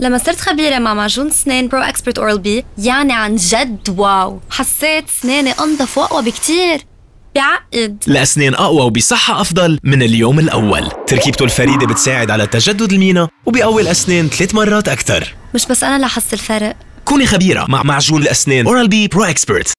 لما صرت خبيرة مع معجون سنان برو اكسبرت اورال بي يعني عن جد واو حسيت سناني انظف واقوى بكتير بيعقد لأسنان أقوى وبصحة أفضل من اليوم الأول تركيبته الفريدة بتساعد على تجدد المينا وبقوي الأسنان ثلاث مرات أكثر مش بس أنا لاحظت الفرق كوني خبيرة مع معجون الأسنان أورال بي برو إكسبرت